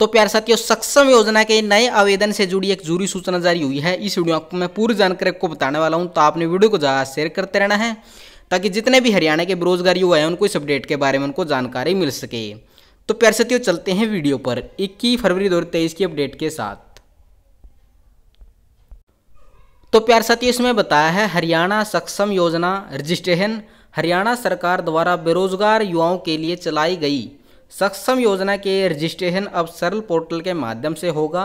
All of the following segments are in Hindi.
तो प्यार साथियों सक्षम योजना के नए आवेदन से जुड़ी एक जरूरी सूचना जारी हुई है इस वीडियो को मैं पूरी जानकारी आपको बताने वाला हूँ तो आपने वीडियो को ज़्यादा शेयर करते रहना है ताकि जितने भी हरियाणा के बेरोजगार युवा हैं उनको इस अपडेट के बारे में उनको जानकारी मिल सके तो प्यार साथियों चलते हैं वीडियो पर इक्कीस फरवरी दो की अपडेट के साथ तो प्यार साथियों इसमें बताया है हरियाणा सक्षम योजना रजिस्ट्रेशन हरियाणा सरकार द्वारा बेरोजगार युवाओं के लिए चलाई गई सक्षम योजना के रजिस्ट्रेशन अब सरल पोर्टल के माध्यम से होगा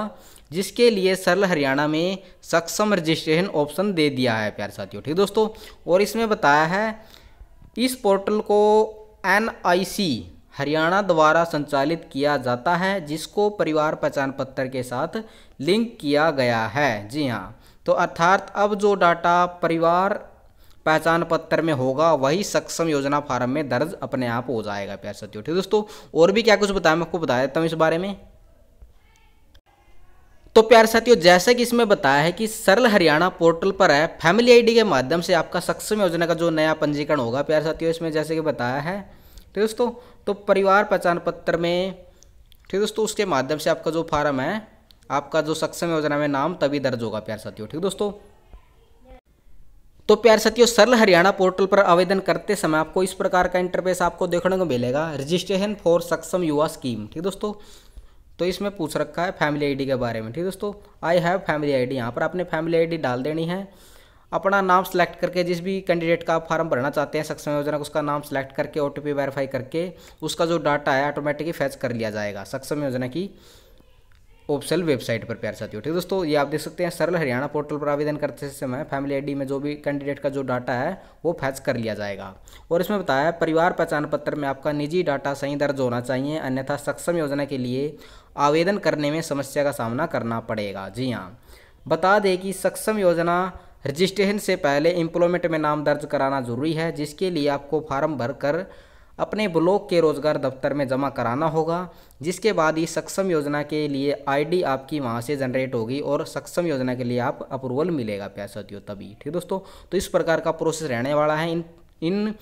जिसके लिए सरल हरियाणा में सक्षम रजिस्ट्रेशन ऑप्शन दे दिया है प्यारे साथियों ठीक दोस्तों और इसमें बताया है इस पोर्टल को एन हरियाणा द्वारा संचालित किया जाता है जिसको परिवार पहचान पत्र के साथ लिंक किया गया है जी हाँ तो अर्थात अब जो डाटा परिवार पहचान पत्र में होगा वही सक्षम योजना फार्म में दर्ज अपने आप हो जाएगा प्यार साथियों ठीक है दोस्तों और भी क्या कुछ बताया मैं आपको बता देता हूँ इस बारे में तो प्यार साथियों जैसा कि इसमें बताया है कि सरल हरियाणा पोर्टल पर है फैमिली आईडी के माध्यम से आपका सक्षम योजना का जो नया पंजीकरण होगा प्यार साथियों इसमें जैसे कि बताया है ठीक दोस्तों तो परिवार पहचान पत्र में ठीक दोस्तों उसके माध्यम से आपका जो फार्म है आपका जो सक्षम योजना में नाम तभी दर्ज होगा प्यार साथियों ठीक दोस्तों तो प्यार साथियों सरल हरियाणा पोर्टल पर आवेदन करते समय आपको इस प्रकार का इंटरफेस आपको देखने को मिलेगा रजिस्ट्रेशन फॉर सक्षम युवा स्कीम ठीक दोस्तों तो इसमें पूछ रखा है फैमिली आईडी के बारे में ठीक दोस्तों आई हैव फैमिली आईडी यहाँ पर आपने फैमिली आईडी डाल देनी है अपना नाम सेलेक्ट करके जिस भी कैंडिडेट का आप भरना चाहते हैं सक्षम योजना का उसका नाम सेलेक्ट करके ओ टी वेरीफाई करके उसका जो डाटा है ऑटोमेटिकली फैच कर लिया जाएगा सक्षम योजना की ऑफिसल वेबसाइट पर प्यार साथियों ठीक है दोस्तों ये आप देख सकते हैं सरल हरियाणा पोर्टल पर आवेदन करते समय फैमिली आईडी में जो भी कैंडिडेट का जो डाटा है वो फैच कर लिया जाएगा और इसमें बताया परिवार पहचान पत्र में आपका निजी डाटा सही दर्ज होना चाहिए अन्यथा सक्षम योजना के लिए आवेदन करने में समस्या का सामना करना पड़ेगा जी हाँ बता दें कि सक्षम योजना रजिस्ट्रेशन से पहले एम्प्लॉयमेंट में नाम दर्ज कराना जरूरी है जिसके लिए आपको फार्म भरकर अपने ब्लॉक के रोज़गार दफ्तर में जमा कराना होगा जिसके बाद ही सक्षम योजना के लिए आईडी आपकी वहाँ से जनरेट होगी और सक्षम योजना के लिए आप अप्रूवल मिलेगा प्यार साथियों तभी ठीक दोस्तों तो इस प्रकार का प्रोसेस रहने वाला है इन इन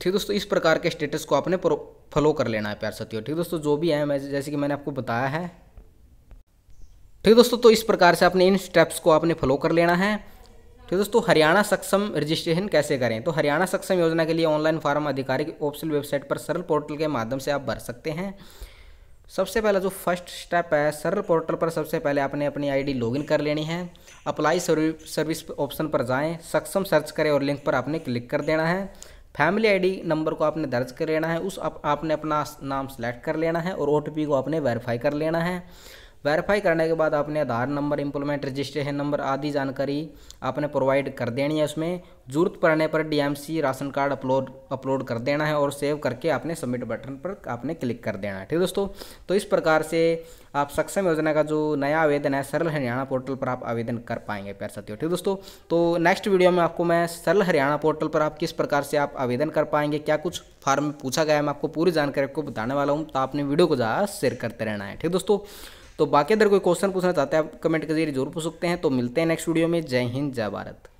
ठीक दोस्तों इस प्रकार के स्टेटस को आपने फॉलो कर लेना है प्यार सत्यो ठीक दोस्तों जो भी है मैं जैसे कि मैंने आपको बताया है ठीक दोस्तों तो इस प्रकार से आपने इन स्टेप्स को आपने फॉलो कर लेना है तो दोस्तों हरियाणा सक्षम रजिस्ट्रेशन कैसे करें तो हरियाणा सक्षम योजना के लिए ऑनलाइन फार्म आधिकारिक ऑप्शन वेबसाइट पर सरल पोर्टल के माध्यम से आप भर सकते हैं सबसे पहला जो फर्स्ट स्टेप है सरल पोर्टल पर सबसे पहले आपने अपनी आईडी लॉगिन कर लेनी है अप्लाई सर्विस ऑप्शन पर जाएं सक्षम सर्च करें और लिंक पर आपने क्लिक कर देना है फैमिली आईडी नंबर को आपने दर्ज कर लेना है उस आप, आपने अपना नाम सेलेक्ट कर लेना है और ओ को आपने वेरीफाई कर लेना है वेरीफाई करने के बाद आपने Aadhaar number employment registration number आदि जानकारी आपने प्रोवाइड कर देनी है उसमें जरूरत पड़ने पर DMC ration card upload upload कर देना है और सेव करके आपने सबमिट बटन पर आपने क्लिक कर देना है ठीक है दोस्तों तो इस प्रकार से आप सक्षम योजना का जो नया आवेदन है सरल हरियाणा पोर्टल पर आप आवेदन कर पाएंगे प्यार साथियों ठीक दोस्तों तो नेक्स्ट वीडियो में आपको मैं सरल हरियाणा पोर्टल पर आप किस प्रकार से आप आवेदन कर पाएंगे क्या कुछ फॉर्म में पूछा गया है मैं आपको पूरी जानकारी आपको बताने वाला हूँ तो आपने वीडियो को ज़्यादा शेयर करते रहना है ठीक दोस्तों तो बाकी अगर कोई क्वेश्चन पूछना चाहते हैं आप कमेंट के जरिए जरूर पूछ सकते हैं तो मिलते हैं नेक्स्ट वीडियो में जय हिंद जय भारत